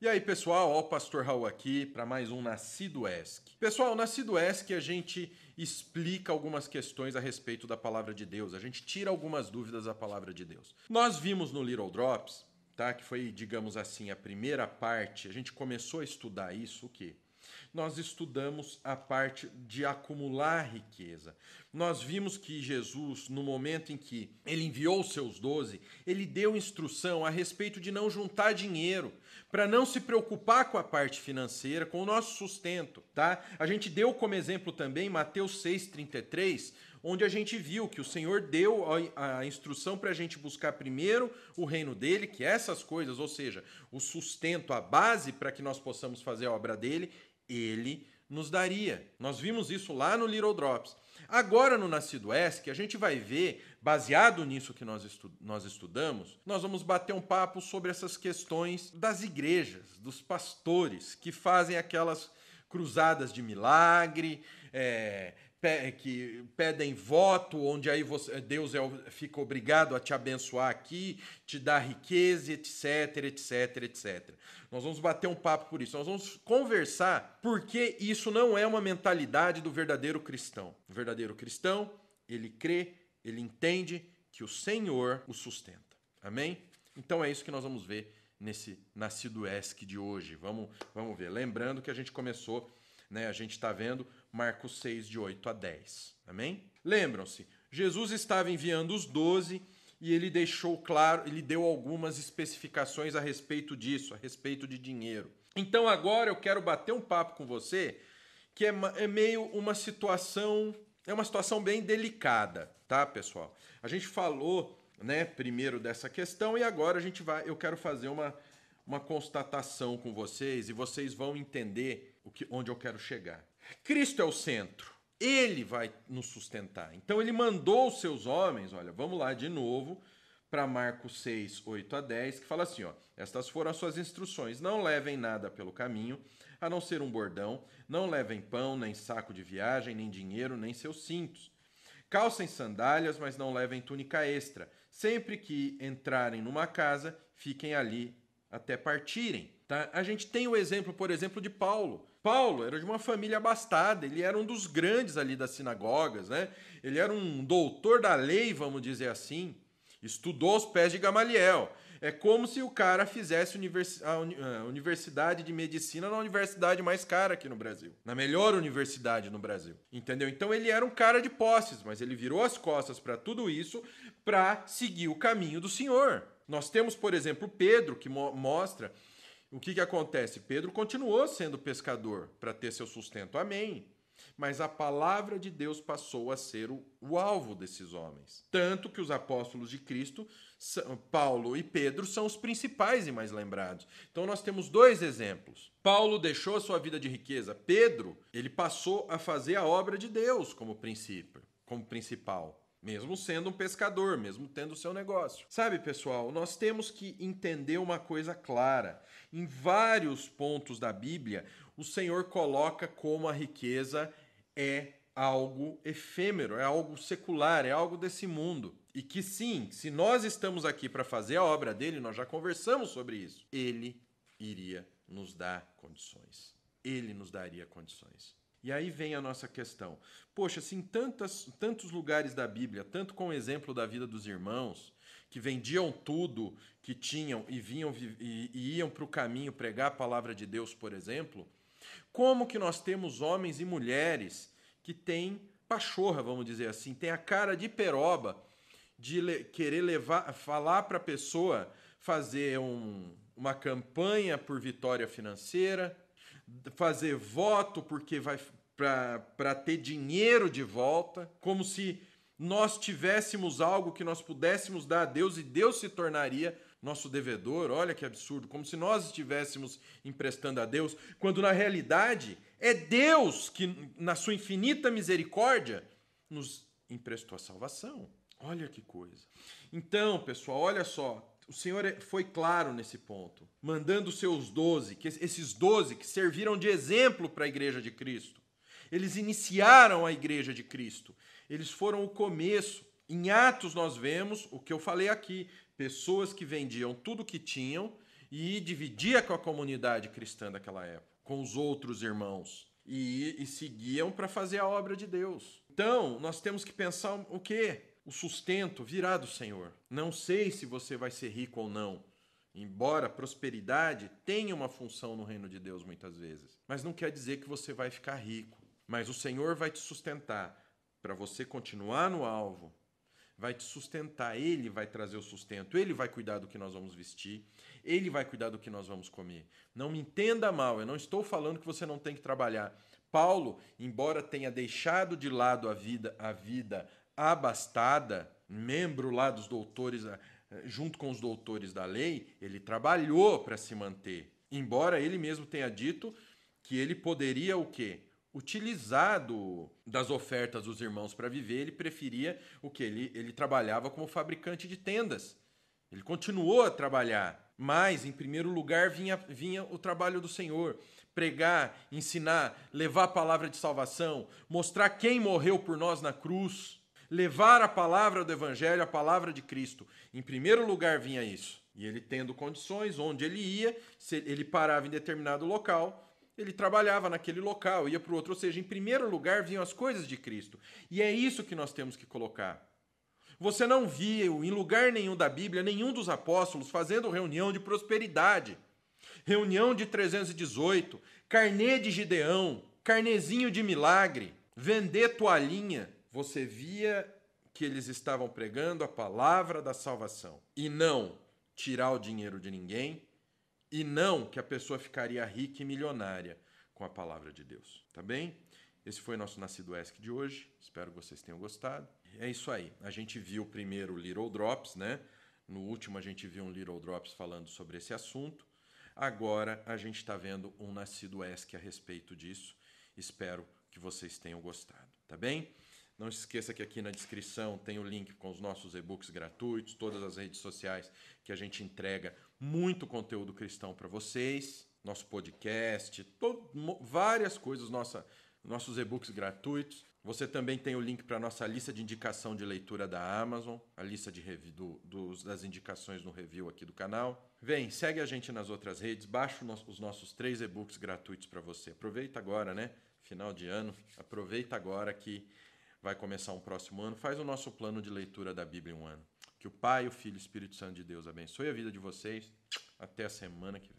E aí, pessoal, ó, o Pastor Raul aqui para mais um Nascido ESC. Pessoal, Nascido ESC a gente explica algumas questões a respeito da palavra de Deus, a gente tira algumas dúvidas da palavra de Deus. Nós vimos no Little Drops, tá, que foi, digamos assim, a primeira parte, a gente começou a estudar isso, o quê? nós estudamos a parte de acumular riqueza. Nós vimos que Jesus, no momento em que ele enviou seus doze, ele deu instrução a respeito de não juntar dinheiro, para não se preocupar com a parte financeira, com o nosso sustento, tá? A gente deu como exemplo também Mateus 6,33, onde a gente viu que o Senhor deu a, instrução para a gente buscar primeiro o reino dele, que é essas coisas, ou seja, o sustento, a base para que nós possamos fazer a obra dele, ele nos daria. Nós vimos isso lá no Little Drops. Agora, no Nascido ESC, a gente vai ver, baseado nisso que nós, estu nós estudamos, nós vamos bater um papo sobre essas questões das igrejas, dos pastores que fazem aquelas cruzadas de milagre, é, que pedem voto, onde aí você, Deus é, fica obrigado a te abençoar aqui, te dar riqueza, etc, etc, etc. Nós vamos bater um papo por isso. Nós vamos conversar porque isso não é uma mentalidade do verdadeiro cristão. O verdadeiro cristão, ele crê, ele entende que o Senhor o sustenta. Amém? Então é isso que nós vamos ver nesse Nascido ESC de hoje. Vamos, vamos ver. Lembrando que a gente começou né? A gente está vendo Marcos 6, de 8 a 10. Amém? Lembram-se, Jesus estava enviando os doze e ele deixou claro, ele deu algumas especificações a respeito disso, a respeito de dinheiro. Então agora eu quero bater um papo com você que é, é meio uma situação, é uma situação bem delicada, tá, pessoal? A gente falou, né, primeiro dessa questão e agora a gente vai, eu quero fazer uma uma constatação com vocês e vocês vão entender o que, onde eu quero chegar. Cristo é o centro. Ele vai nos sustentar. Então ele mandou os seus homens, olha, vamos lá de novo para Marcos 6, 8 a 10, que fala assim, ó: "Estas foram as suas instruções: não levem nada pelo caminho, a não ser um bordão, não levem pão, nem saco de viagem, nem dinheiro, nem seus cintos. Calcem sandálias, mas não levem túnica extra. Sempre que entrarem numa casa, fiquem ali até partirem." Tá? A gente tem o exemplo, por exemplo, de Paulo, Paulo era de uma família abastada, ele era um dos grandes ali das sinagogas, né? Ele era um doutor da lei, vamos dizer assim. Estudou aos pés de Gamaliel. É como se o cara fizesse a universidade de medicina na universidade mais cara aqui no Brasil, na melhor universidade no Brasil, entendeu? Então ele era um cara de posses, mas ele virou as costas para tudo isso para seguir o caminho do Senhor. Nós temos, por exemplo, Pedro que mo mostra o que, que acontece? Pedro continuou sendo pescador para ter seu sustento, amém. Mas a palavra de Deus passou a ser o, o, alvo desses homens. Tanto que os apóstolos de Cristo, São Paulo e Pedro, são os principais e mais lembrados. Então nós temos dois exemplos. Paulo deixou a sua vida de riqueza. Pedro, ele passou a fazer a obra de Deus como princípio, como principal mesmo sendo um pescador, mesmo tendo o seu negócio. Sabe, pessoal, nós temos que entender uma coisa clara. Em vários pontos da Bíblia, o Senhor coloca como a riqueza é algo efêmero, é algo secular, é algo desse mundo. E que sim, se nós estamos aqui para fazer a obra dele, nós já conversamos sobre isso. Ele iria nos dar condições. Ele nos daria condições. E aí vem a nossa questão. Poxa, assim em tantas, tantos lugares da Bíblia, tanto com o exemplo da vida dos irmãos, que vendiam tudo que tinham e vinham e, e iam para o caminho pregar a palavra de Deus, por exemplo, como que nós temos homens e mulheres que têm pachorra, vamos dizer assim, têm a cara de peroba de le querer levar, falar para a pessoa fazer um, uma campanha por vitória financeira, fazer voto porque vai para ter dinheiro de volta, como se nós tivéssemos algo que nós pudéssemos dar a Deus e Deus se tornaria nosso devedor. Olha que absurdo, como se nós estivéssemos emprestando a Deus, quando na realidade é Deus que, na sua infinita misericórdia, nos emprestou a salvação. Olha que coisa. Então, pessoal, olha só. O Senhor é, foi claro nesse ponto, mandando seus doze, que esses doze que serviram de exemplo para a igreja de Cristo. Eles iniciaram a igreja de Cristo. Eles foram o começo. Em Atos nós vemos o que eu falei aqui: pessoas que vendiam tudo que tinham e dividia com a comunidade cristã daquela época, com os outros irmãos. E, e seguiam para fazer a obra de Deus. Então, nós temos que pensar o quê? O sustento virá do Senhor. Não sei se você vai ser rico ou não. Embora prosperidade tenha uma função no reino de Deus muitas vezes, mas não quer dizer que você vai ficar rico. Mas o Senhor vai te sustentar para você continuar no alvo, vai te sustentar, ele vai trazer o sustento, ele vai cuidar do que nós vamos vestir, ele vai cuidar do que nós vamos comer. Não me entenda mal, eu não estou falando que você não tem que trabalhar. Paulo, embora tenha deixado de lado a vida, a vida abastada, membro lá dos doutores, eh, junto com os doutores da lei, ele trabalhou para se manter. Embora ele mesmo tenha dito que ele poderia o quê? utilizado das ofertas dos irmãos para viver, ele preferia o que ele, ele trabalhava como fabricante de tendas. Ele continuou a trabalhar, mas em primeiro lugar vinha, vinha o trabalho do Senhor, pregar, ensinar, levar a palavra de salvação, mostrar quem morreu por nós na cruz levar a palavra do Evangelho, a palavra de Cristo. Em primeiro lugar vinha isso. E ele tendo condições, onde ele ia, se ele parava em determinado local, ele trabalhava naquele local, ia para o outro. Ou seja, em primeiro lugar vinham as coisas de Cristo. E é isso que nós temos que colocar. Você não viu em lugar nenhum da Bíblia nenhum dos apóstolos fazendo reunião de prosperidade, reunião de 318, carnê de Gideão, carnezinho de milagre, vender toalhinha, você via que eles estavam pregando a palavra da salvação e não tirar o dinheiro de ninguém e não que a pessoa ficaria rica e milionária com a palavra de Deus, tá bem? Esse foi nosso Nascido ESC de hoje. Espero que vocês tenham gostado. É isso aí. A gente viu primeiro Little Drops, né? No último a gente viu um Little Drops falando sobre esse assunto. Agora a gente está vendo um Nascido ESC a respeito disso. Espero que vocês tenham gostado, tá bem? Não se esqueça que aqui na descrição tem o link com os nossos e-books gratuitos, todas as redes sociais que a gente entrega muito conteúdo cristão para vocês, nosso podcast, várias coisas, nossa, nossos e-books gratuitos. Você também tem o link para a nossa lista de indicação de leitura da Amazon, a lista de review, do, dos, das indicações no review aqui do canal. Vem, segue a gente nas outras redes, baixa os nossos três e-books gratuitos para você. Aproveita agora, né? Final de ano, aproveita agora que vai começar um próximo ano, faz o nosso plano de leitura da Bíblia em um ano. Que o Pai, o Filho e o Espírito Santo de Deus abençoe a vida de vocês. Até a semana que vem.